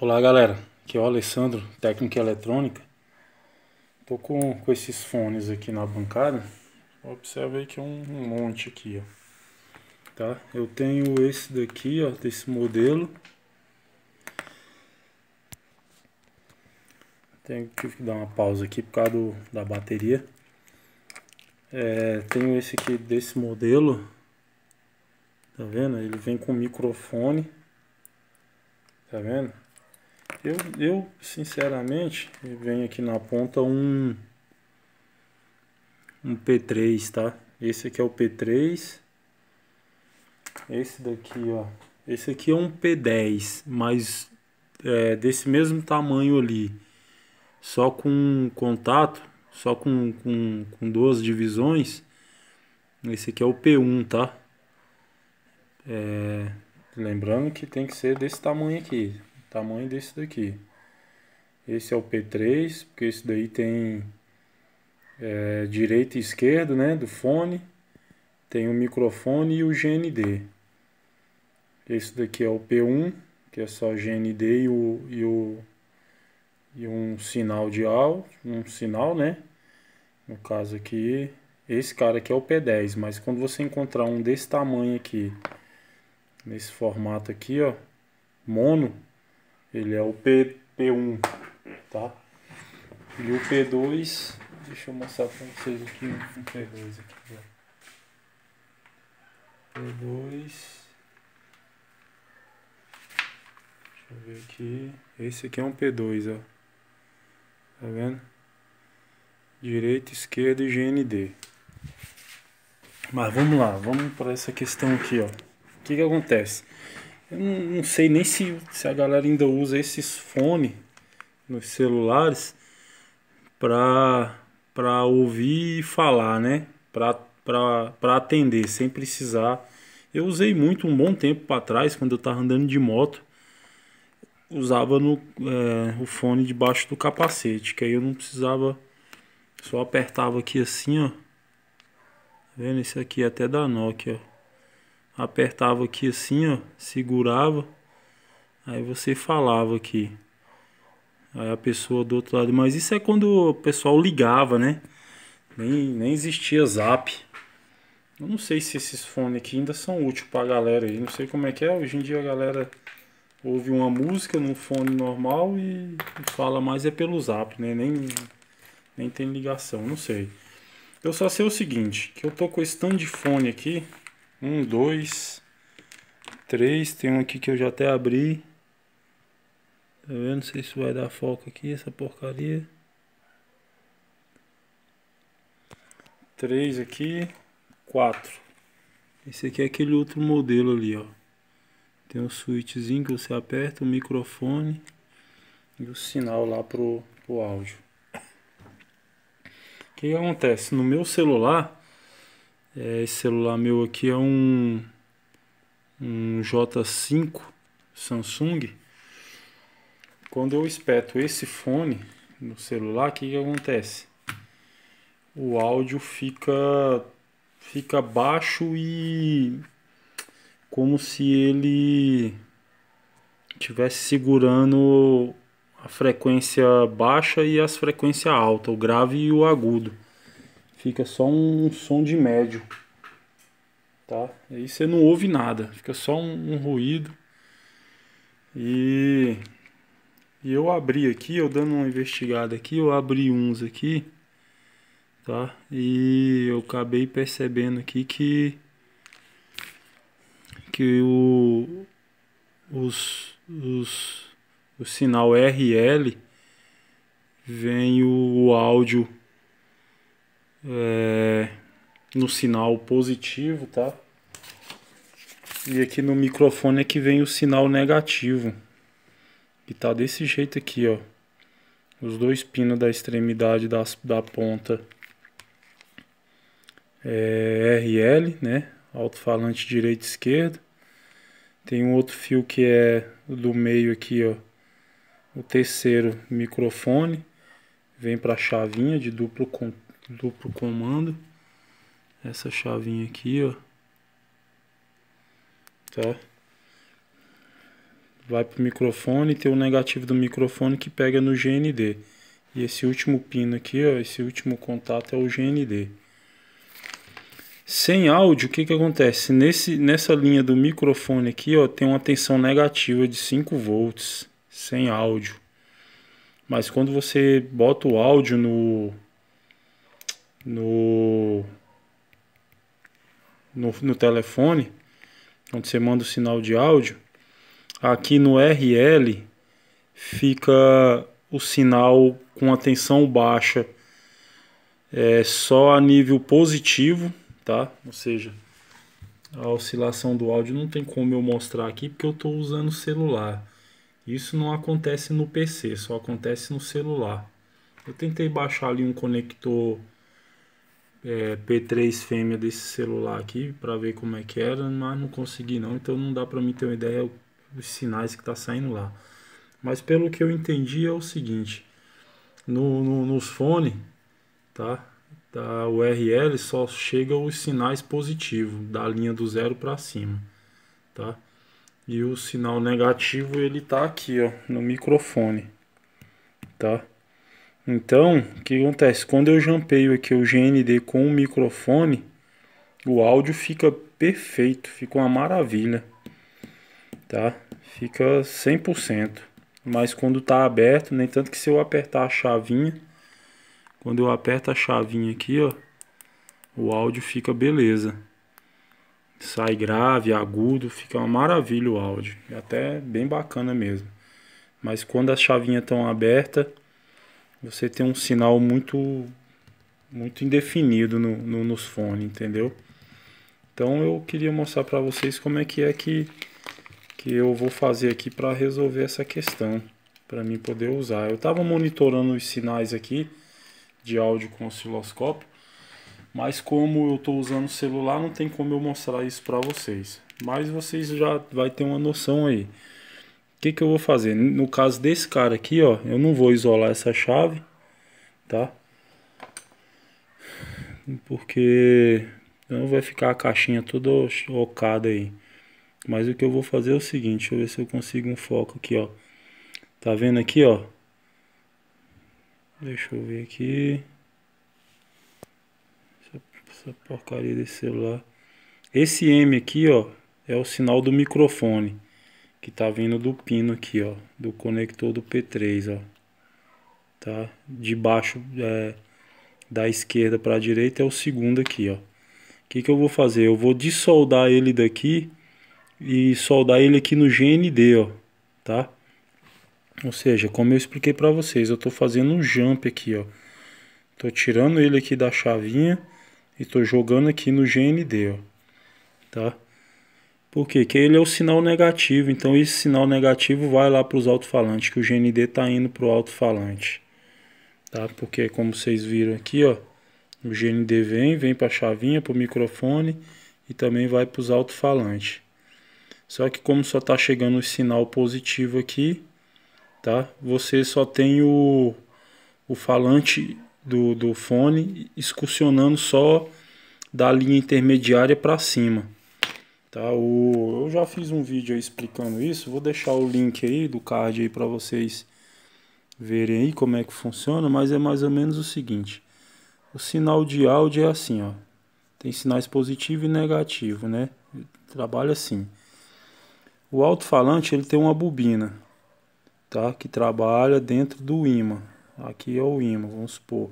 Olá galera, aqui é o Alessandro, técnico eletrônica. Tô com, com esses fones aqui na bancada. Observa aí que é um, um monte aqui, ó. Tá? Eu tenho esse daqui, ó, desse modelo. Tenho, tive que dar uma pausa aqui por causa do, da bateria. É, tenho esse aqui desse modelo. Tá vendo? Ele vem com microfone. Tá vendo? Eu, eu sinceramente, venho aqui na ponta um, um P3, tá? Esse aqui é o P3. Esse daqui, ó. Esse aqui é um P10, mas é, desse mesmo tamanho ali. Só com contato, só com, com, com duas divisões. Esse aqui é o P1, tá? É, lembrando que tem que ser desse tamanho aqui tamanho desse daqui. Esse é o P3, porque esse daí tem é, direito e esquerdo, né, do fone. Tem o microfone e o GND. Esse daqui é o P1, que é só GND e, o, e, o, e um sinal de áudio, um sinal, né? No caso aqui, esse cara aqui é o P10, mas quando você encontrar um desse tamanho aqui, nesse formato aqui, ó, mono, ele é o P, P1, tá? E o P2, deixa eu mostrar para vocês aqui o P2 aqui. Ó. P2. Deixa eu ver aqui. Esse aqui é um P2, ó. Tá vendo? Direita, esquerda e GND. Mas vamos lá, vamos para essa questão aqui, ó. O que que acontece? Eu não, não sei nem se, se a galera ainda usa esses fones nos celulares para pra ouvir e falar, né? Para atender sem precisar. Eu usei muito um bom tempo para trás, quando eu estava andando de moto, usava no, é, o fone debaixo do capacete, que aí eu não precisava, só apertava aqui assim, ó. Tá vendo? Esse aqui é até da Nokia, ó apertava aqui assim, ó, segurava, aí você falava aqui. Aí a pessoa do outro lado, mas isso é quando o pessoal ligava, né? Nem, nem existia zap. Eu não sei se esses fones aqui ainda são úteis pra galera aí. Não sei como é que é. Hoje em dia a galera ouve uma música num fone normal e fala mais é pelo zap, né? Nem, nem tem ligação, não sei. Eu só sei o seguinte, que eu tô com esse tanto de fone aqui um, dois, três. Tem um aqui que eu já até abri. Tá vendo? Não sei se vai dar foco aqui, essa porcaria. Três aqui. Quatro. Esse aqui é aquele outro modelo ali, ó. Tem um switchzinho que você aperta, o microfone e o sinal lá pro, pro áudio. O que acontece? No meu celular é, esse celular meu aqui é um, um J5 Samsung. Quando eu espeto esse fone no celular, o que, que acontece? O áudio fica, fica baixo e como se ele estivesse segurando a frequência baixa e as frequências alta, o grave e o agudo fica só um som de médio, tá? Aí você não ouve nada, fica só um, um ruído. E, e eu abri aqui, eu dando uma investigada aqui, eu abri uns aqui, tá? E eu acabei percebendo aqui que que o os, os o sinal RL vem o, o áudio é, no sinal positivo, tá? E aqui no microfone é que vem o sinal negativo. E tá desse jeito aqui, ó. Os dois pinos da extremidade das, da ponta é RL, né? Alto-falante direito e esquerdo. Tem um outro fio que é do meio aqui, ó. O terceiro microfone. Vem para a chavinha de duplo, contato duplo comando. Essa chavinha aqui, ó. Tá? Vai pro microfone tem o negativo do microfone que pega no GND. E esse último pino aqui, ó, esse último contato é o GND. Sem áudio, o que, que acontece? Nesse, nessa linha do microfone aqui, ó, tem uma tensão negativa de 5 volts, sem áudio. Mas quando você bota o áudio no, no, no, no telefone, onde você manda o sinal de áudio, aqui no RL fica o sinal com a tensão baixa é só a nível positivo, tá? Ou seja, a oscilação do áudio não tem como eu mostrar aqui porque eu estou usando o celular. Isso não acontece no PC, só acontece no celular. Eu tentei baixar ali um conector é, P3 fêmea desse celular aqui para ver como é que era, mas não consegui não, então não dá para mim ter uma ideia dos sinais que está saindo lá. Mas pelo que eu entendi é o seguinte, no, no, nos fones, tá? Da URL só chega os sinais positivos, da linha do zero para cima, tá? E o sinal negativo ele tá aqui, ó, no microfone, tá? Então, o que acontece? Quando eu jampeio aqui o GND com o microfone, o áudio fica perfeito, fica uma maravilha, tá? Fica 100%. Mas quando tá aberto, nem tanto que se eu apertar a chavinha, quando eu aperto a chavinha aqui, ó, o áudio fica beleza. Sai grave, agudo, fica uma maravilha o áudio. Até bem bacana mesmo. Mas quando as chavinhas estão abertas, você tem um sinal muito muito indefinido no, no, nos fones, entendeu? Então eu queria mostrar para vocês como é que é que, que eu vou fazer aqui para resolver essa questão, para mim poder usar. Eu estava monitorando os sinais aqui de áudio com osciloscópio, mas como eu estou usando o celular, não tem como eu mostrar isso para vocês. Mas vocês já vai ter uma noção aí que, que eu vou fazer? No caso desse cara aqui, ó, eu não vou isolar essa chave, tá? Porque não vai ficar a caixinha toda chocada aí. Mas o que eu vou fazer é o seguinte, deixa eu ver se eu consigo um foco aqui, ó. Tá vendo aqui, ó? Deixa eu ver aqui. Essa porcaria desse celular. Esse M aqui, ó, é o sinal do microfone que tá vindo do pino aqui, ó, do conector do P3, ó, tá? De baixo é, da esquerda para a direita é o segundo aqui, ó. O que, que eu vou fazer? Eu vou dissoldar ele daqui e soldar ele aqui no GND, ó, tá? Ou seja, como eu expliquei para vocês, eu tô fazendo um jump aqui, ó. Tô tirando ele aqui da chavinha e tô jogando aqui no GND, ó, tá? Por quê? Porque ele é o sinal negativo, então esse sinal negativo vai lá para os alto-falantes, que o GND está indo para o alto-falante. Tá? Porque como vocês viram aqui, ó, o GND vem, vem para a chavinha, para o microfone e também vai para os alto-falantes. Só que como só está chegando o sinal positivo aqui, tá? Você só tem o, o falante do, do fone excursionando só da linha intermediária para cima. Tá, o, eu já fiz um vídeo explicando isso, vou deixar o link aí do card aí para vocês verem aí como é que funciona, mas é mais ou menos o seguinte. O sinal de áudio é assim, ó. Tem sinais positivo e negativo, né? trabalha assim. O alto-falante, ele tem uma bobina, tá? Que trabalha dentro do ímã. Aqui é o ímã, vamos supor.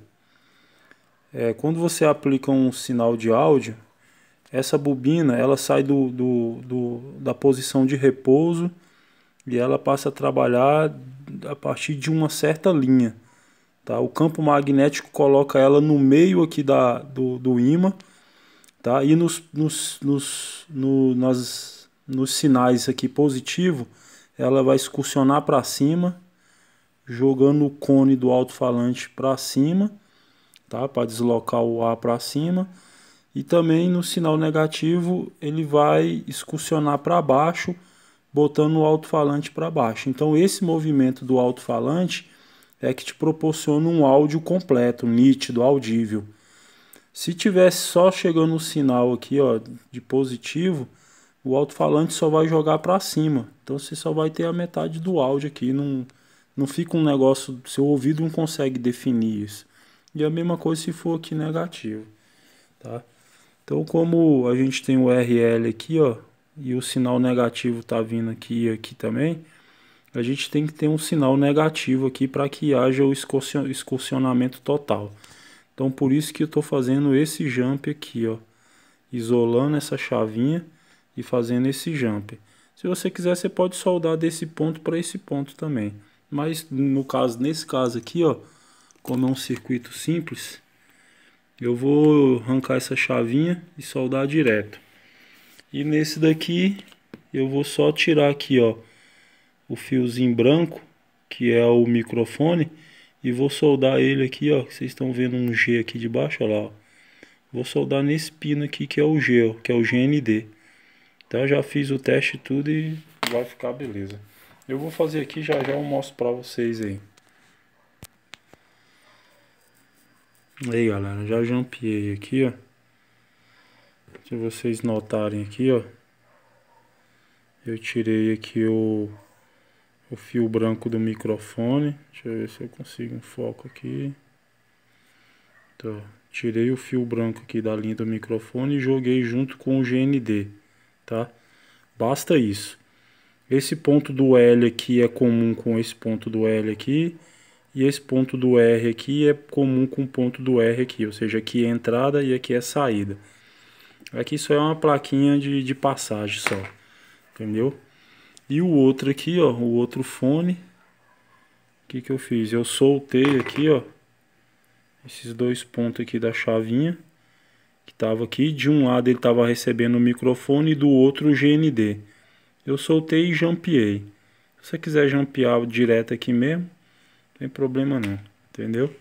É, quando você aplica um sinal de áudio, essa bobina ela sai do, do, do, da posição de repouso e ela passa a trabalhar a partir de uma certa linha. Tá? O campo magnético coloca ela no meio aqui da, do, do ímã tá? e nos, nos, nos, no, nas, nos sinais aqui positivo ela vai excursionar para cima, jogando o cone do alto-falante para cima, tá? Para deslocar o ar para cima e também no sinal negativo ele vai excursionar para baixo, botando o alto-falante para baixo. Então esse movimento do alto-falante é que te proporciona um áudio completo, nítido, audível. Se tivesse só chegando o sinal aqui, ó, de positivo, o alto-falante só vai jogar para cima. Então você só vai ter a metade do áudio aqui, não não fica um negócio, seu ouvido não consegue definir isso. E a mesma coisa se for aqui negativo, tá? Então, como a gente tem o RL aqui, ó, e o sinal negativo está vindo aqui e aqui também, a gente tem que ter um sinal negativo aqui para que haja o excursionamento total. Então, por isso que eu estou fazendo esse jump aqui, ó, isolando essa chavinha e fazendo esse jump. Se você quiser, você pode soldar desse ponto para esse ponto também. Mas, no caso, nesse caso aqui, ó, como é um circuito simples, eu vou arrancar essa chavinha e soldar direto. E nesse daqui eu vou só tirar aqui ó o fiozinho branco que é o microfone e vou soldar ele aqui ó vocês estão vendo um G aqui de baixo lá ó. vou soldar nesse pino aqui que é o G ó, que é o GND então já fiz o teste tudo e vai ficar beleza eu vou fazer aqui já já eu mostro para vocês aí Aí galera, já jampiei aqui, ó. Se vocês notarem aqui, ó. Eu tirei aqui o, o fio branco do microfone. Deixa eu ver se eu consigo um foco aqui. Então, tirei o fio branco aqui da linha do microfone e joguei junto com o GND, tá? Basta isso. Esse ponto do L aqui é comum com esse ponto do L aqui. E esse ponto do R aqui é comum com o ponto do R aqui, ou seja, aqui é entrada e aqui é saída. Aqui só é uma plaquinha de, de passagem só, entendeu? E o outro aqui, ó, o outro fone, o que que eu fiz? Eu soltei aqui, ó, esses dois pontos aqui da chavinha, que tava aqui, de um lado ele tava recebendo o microfone e do outro o GND. Eu soltei e jampeei. Se você quiser jampear direto aqui mesmo, tem problema não, entendeu?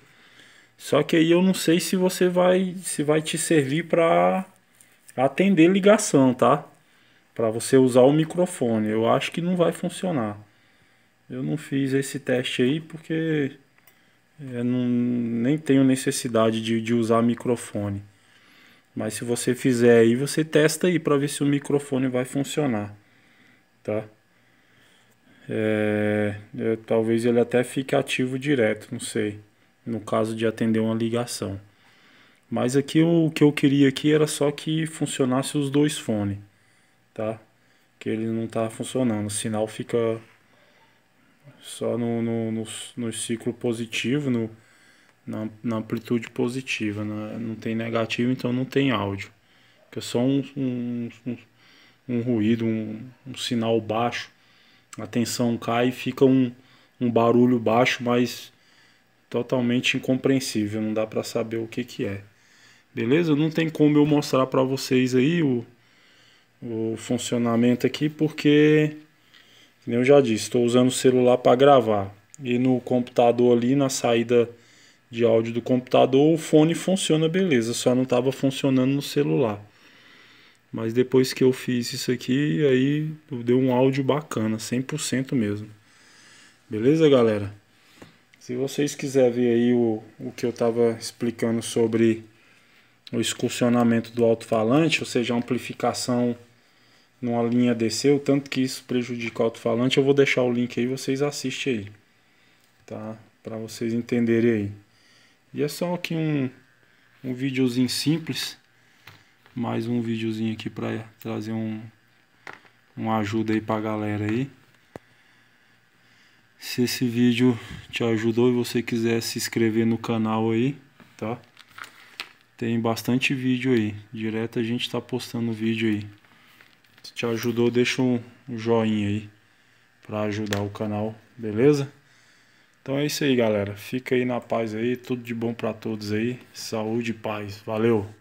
Só que aí eu não sei se você vai se vai te servir para atender ligação, tá? Para você usar o microfone. Eu acho que não vai funcionar. Eu não fiz esse teste aí porque eu é, não, nem tenho necessidade de, de usar microfone. Mas se você fizer aí, você testa aí para ver se o microfone vai funcionar, tá? É, é, talvez ele até fique ativo direto, não sei, no caso de atender uma ligação. Mas aqui o que eu queria aqui era só que funcionasse os dois fones, tá? Que ele não tá funcionando, o sinal fica só no, no, no, no ciclo positivo, no, na, na amplitude positiva, na, né? não tem negativo, então não tem áudio. Fica é só um, um, um, um ruído, um sinal baixo a tensão cai e fica um, um barulho baixo, mas totalmente incompreensível, não dá para saber o que que é. Beleza? Não tem como eu mostrar para vocês aí o, o funcionamento aqui, porque, como eu já disse, estou usando o celular para gravar. E no computador ali, na saída de áudio do computador, o fone funciona beleza, só não estava funcionando no celular. Mas depois que eu fiz isso aqui, aí deu um áudio bacana, 100% mesmo. Beleza, galera? Se vocês quiserem ver aí o, o que eu estava explicando sobre o excursionamento do alto-falante, ou seja, a amplificação numa linha DC, o tanto que isso prejudica o alto-falante, eu vou deixar o link aí, vocês assistem aí, tá? Para vocês entenderem aí. E é só aqui um, um videozinho simples mais um videozinho aqui para trazer um uma ajuda aí pra galera aí. Se esse vídeo te ajudou e você quiser se inscrever no canal aí, tá? Tem bastante vídeo aí, direto a gente tá postando vídeo aí. Se te ajudou, deixa um joinha aí para ajudar o canal, beleza? Então é isso aí, galera. Fica aí na paz aí, tudo de bom para todos aí. Saúde e paz. Valeu.